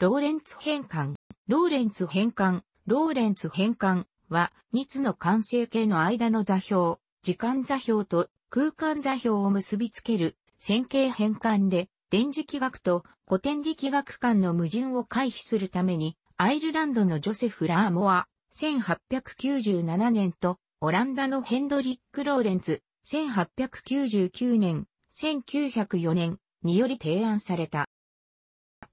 ローレンツ変換、ローレンツ変換、ローレンツ変換は、2つの完成形の間の座標、時間座標と空間座標を結びつける線形変換で、電磁気学と古典力学間の矛盾を回避するために、アイルランドのジョセフ・ラーモア、1897年と、オランダのヘンドリック・ローレンツ、1899年、1904年により提案された。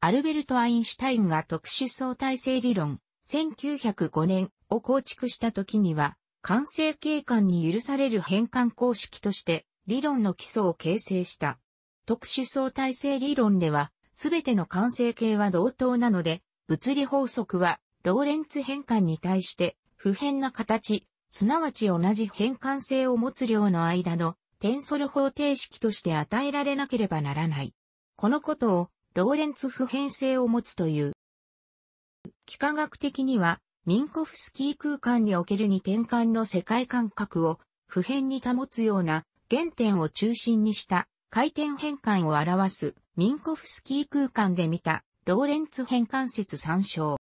アルベルト・アインシュタインが特殊相対性理論、1905年を構築した時には、完成形観に許される変換公式として理論の基礎を形成した。特殊相対性理論では、すべての完成形は同等なので、物理法則はローレンツ変換に対して不変な形、すなわち同じ変換性を持つ量の間のテンソル方程式として与えられなければならない。このことをローレンツ普遍性を持つという。幾何学的には、ミンコフスキー空間における二転換の世界感覚を普遍に保つような原点を中心にした回転変換を表すミンコフスキー空間で見たローレンツ変換説参照。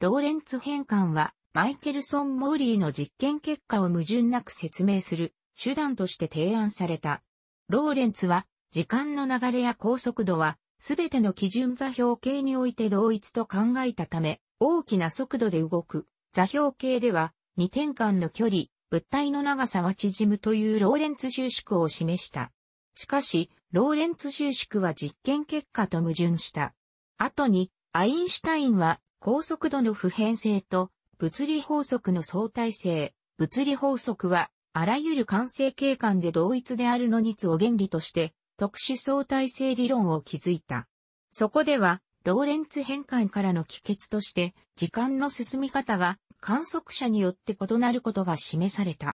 ローレンツ変換はマイケルソン・モーリーの実験結果を矛盾なく説明する手段として提案された。ローレンツは時間の流れや高速度はすべての基準座標系において同一と考えたため、大きな速度で動く座標系では、2点間の距離、物体の長さは縮むというローレンツ収縮を示した。しかし、ローレンツ収縮は実験結果と矛盾した。後に、アインシュタインは高速度の普遍性と物理法則の相対性、物理法則はあらゆる完成形観で同一であるのにつを原理として特殊相対性理論を築いた。そこでは、ローレンツ変換からの帰結として、時間の進み方が観測者によって異なることが示された。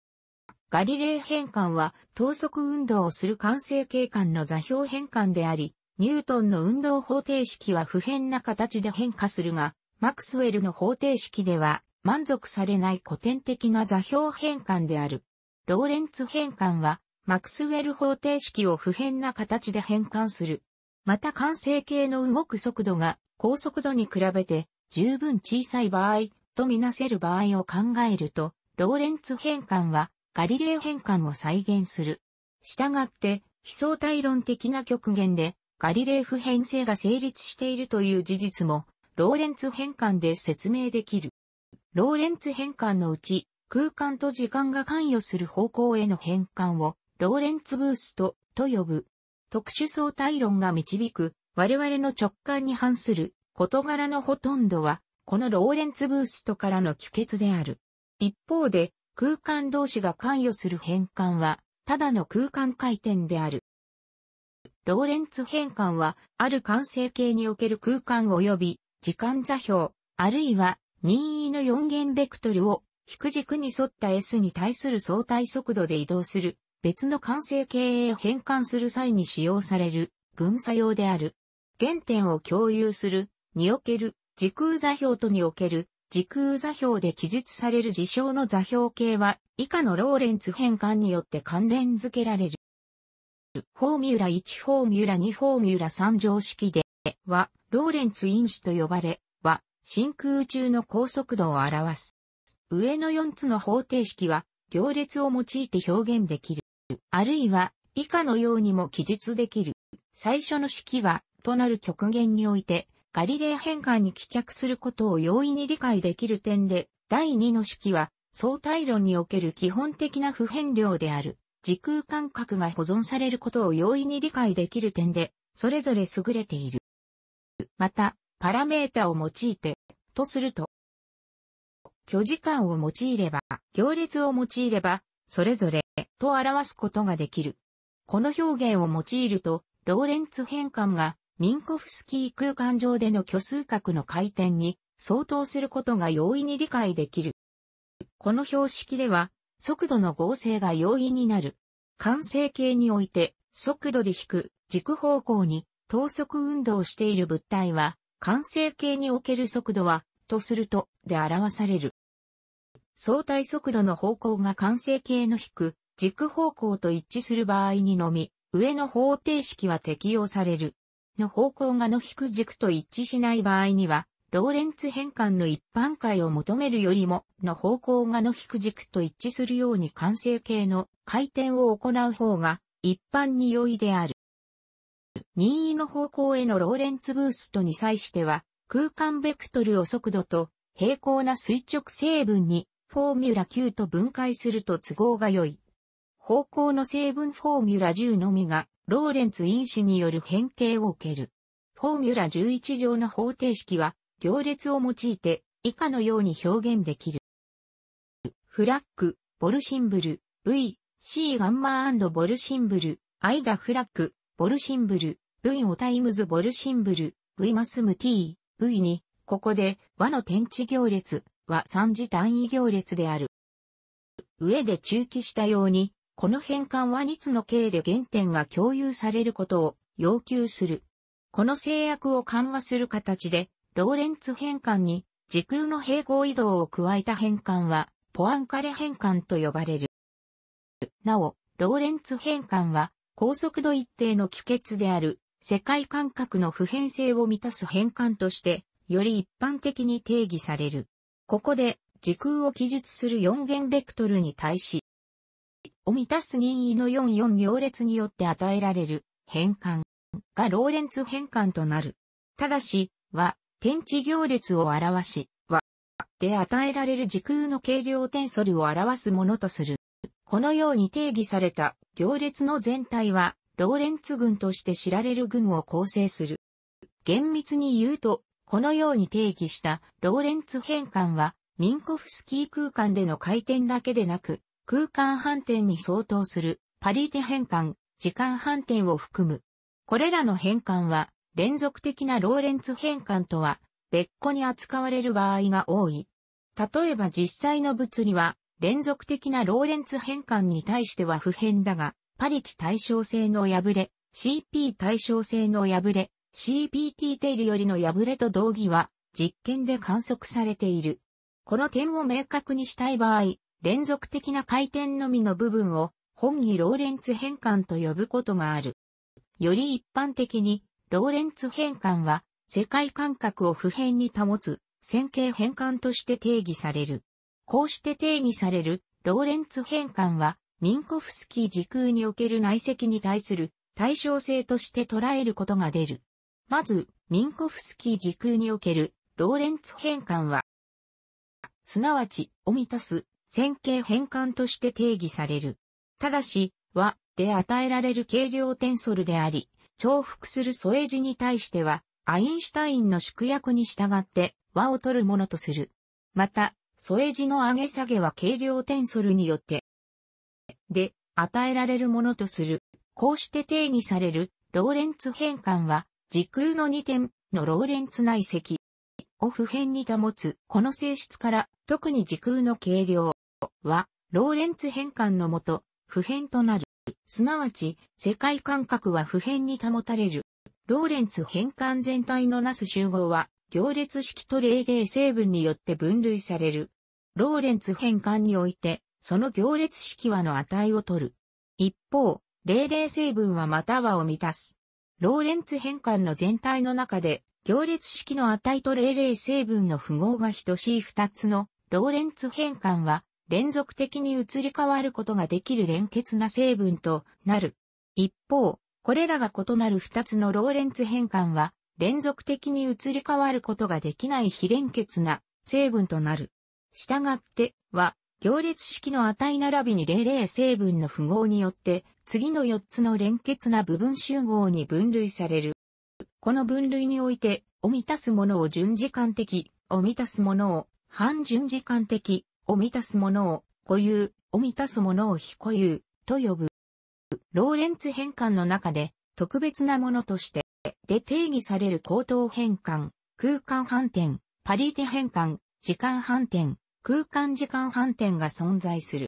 ガリレー変換は、等速運動をする完成景観の座標変換であり、ニュートンの運動方程式は不変な形で変化するが、マクスウェルの方程式では満足されない古典的な座標変換である。ローレンツ変換はマクスウェル方程式を不変な形で変換する。また完成形の動く速度が高速度に比べて十分小さい場合とみなせる場合を考えると、ローレンツ変換はガリレー変換を再現する。したがって、非相対論的な極限でガリレー不変性が成立しているという事実も、ローレンツ変換で説明できる。ローレンツ変換のうち、空間と時間が関与する方向への変換をローレンツブーストと呼ぶ。特殊相対論が導く我々の直感に反する事柄のほとんどは、このローレンツブーストからの帰結である。一方で、空間同士が関与する変換は、ただの空間回転である。ローレンツ変換は、ある完成形における空間及び時間座標、あるいは任意の4元ベクトルを、く軸に沿った S に対する相対速度で移動する別の完成形へ変換する際に使用される群作用である。原点を共有するにおける時空座標とにおける時空座標で記述される事象の座標形は以下のローレンツ変換によって関連付けられる。フォーミュラ1フォーミュラ2フォーミュラ3常識ではローレンツ因子と呼ばれは真空中の高速度を表す。上の4つの方程式は行列を用いて表現できる。あるいは以下のようにも記述できる。最初の式は、となる極限において、ガリレー変換に帰着することを容易に理解できる点で、第2の式は、相対論における基本的な普遍量である、時空間隔が保存されることを容易に理解できる点で、それぞれ優れている。また、パラメータを用いて、とすると、距時間を用いれば、行列を用いれば、それぞれと表すことができる。この表現を用いると、ローレンツ変換がミンコフスキー空間上での虚数角の回転に相当することが容易に理解できる。この標識では、速度の合成が容易になる。完成形において、速度で引く軸方向に等速運動している物体は、完成形における速度は、とすると、で表される。相対速度の方向が完成形の引く軸方向と一致する場合にのみ、上の方程式は適用される。の方向がの引く軸と一致しない場合には、ローレンツ変換の一般解を求めるよりも、の方向がの引く軸と一致するように完成形の回転を行う方が、一般に良いである。任意の方向へのローレンツブーストに際しては、空間ベクトルを速度と平行な垂直成分に、フォーミュラ Q と分解すると都合が良い。方向の成分フォーミュラ10のみが、ローレンツ因子による変形を受ける。フォーミュラ11乗の方程式は、行列を用いて、以下のように表現できる。フラッグ、ボルシンブル、V、C ガンマボルシンブル、I ダフラッグ、ボルシンブル、V をタイムズボルシンブル、V マスム T、V に、ここで和の天地行列は三次単位行列である。上で中期したように、この変換は日つの経で原点が共有されることを要求する。この制約を緩和する形で、ローレンツ変換に時空の平行移動を加えた変換は、ポアンカレ変換と呼ばれる。なお、ローレンツ変換は、高速度一定の帰結である、世界間隔の普遍性を満たす変換として、より一般的に定義される。ここで、時空を記述する4元ベクトルに対し、を満たす任意の44行列によって与えられる変換がローレンツ変換となる。ただし、は、天地行列を表し、は、で与えられる時空の軽量テンソルを表すものとする。このように定義された行列の全体は、ローレンツ群として知られる群を構成する。厳密に言うと、このように定義したローレンツ変換は、ミンコフスキー空間での回転だけでなく、空間反転に相当するパリテ変換、時間反転を含む。これらの変換は連続的なローレンツ変換とは別個に扱われる場合が多い。例えば実際の物理は連続的なローレンツ変換に対しては不変だが、パリテ対称性の破れ、CP 対称性の破れ、CPT テールよりの破れと同義は実験で観測されている。この点を明確にしたい場合、連続的な回転のみの部分を本義ローレンツ変換と呼ぶことがある。より一般的に、ローレンツ変換は世界感覚を普遍に保つ線形変換として定義される。こうして定義されるローレンツ変換はミンコフスキー時空における内積に対する対称性として捉えることが出る。まず、ミンコフスキー時空におけるローレンツ変換は、すなわち、を満たす線形変換として定義される。ただし、和で与えられる軽量テンソルであり、重複する添え字に対しては、アインシュタインの縮約に従って和を取るものとする。また、添え字の上げ下げは軽量テンソルによって、で、与えられるものとする。こうして定義される、ローレンツ変換は、時空の2点のローレンツ内積を普遍に保つ、この性質から、特に時空の軽量、は、ローレンツ変換のもと、普遍となる。すなわち、世界感覚は普遍に保たれる。ローレンツ変換全体のなす集合は、行列式と例例成分によって分類される。ローレンツ変換において、その行列式はの値を取る。一方、例例成分はまたはを満たす。ローレンツ変換の全体の中で、行列式の値と例例成分の符号が等しい二つのローレンツ変換は連続的に移り変わることができる連結な成分となる。一方、これらが異なる二つのローレンツ変換は、連続的に移り変わることができない非連結な成分となる。したがっては、行列式の値並びに零々成分の符号によって、次の四つの連結な部分集合に分類される。この分類において、を満たすものを順次間的、を満たすものを半順次間的、を満たすものを、固有を満たすものを非固有と呼ぶ。ローレンツ変換の中で、特別なものとして、で定義される高等変換、空間反転、パリテ変換、時間反転、空間時間反転が存在する。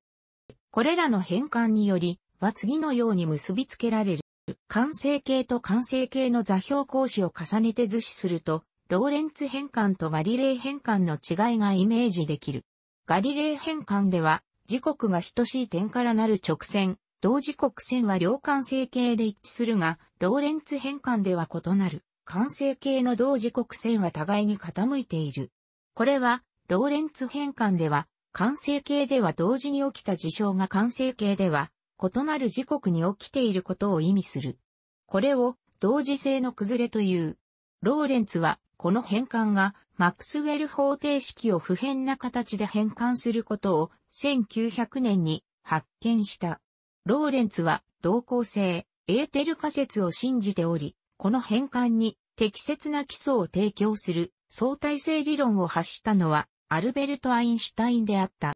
これらの変換により、は次のように結びつけられる。完成形と完成形の座標格子を重ねて図示すると、ローレンツ変換とガリレー変換の違いがイメージできる。ガリレー変換では、時刻が等しい点からなる直線、同時刻線は両関成形で一致するが、ローレンツ変換では異なる、関成形の同時刻線は互いに傾いている。これは、ローレンツ変換では、関成形では同時に起きた事象が関成形では、異なる時刻に起きていることを意味する。これを、同時性の崩れという。ローレンツは、この変換がマクスウェル方程式を不変な形で変換することを1900年に発見した。ローレンツは同向性、エーテル仮説を信じており、この変換に適切な基礎を提供する相対性理論を発したのはアルベルト・アインシュタインであった。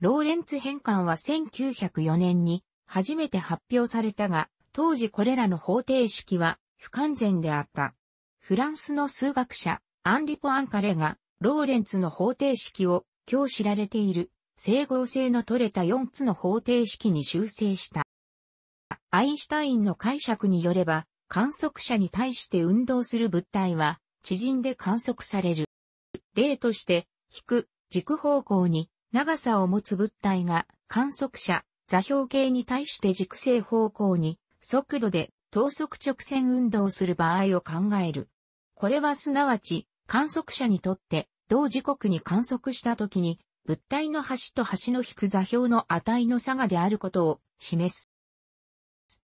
ローレンツ変換は1904年に初めて発表されたが、当時これらの方程式は不完全であった。フランスの数学者、アンリポ・アンカレが、ローレンツの方程式を、今日知られている、整合性の取れた4つの方程式に修正した。アインシュタインの解釈によれば、観測者に対して運動する物体は、縮んで観測される。例として、引く、軸方向に長さを持つ物体が観測者、座標系に対して軸性方向に速度で等速直線運動する場合を考える。これはすなわち観測者にとって、同時刻に観測した時に、物体の端と端の引く座標の値の差がであることを示す。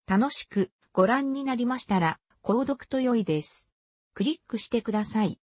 楽しくご覧になりましたら、購読と良いです。クリックしてください。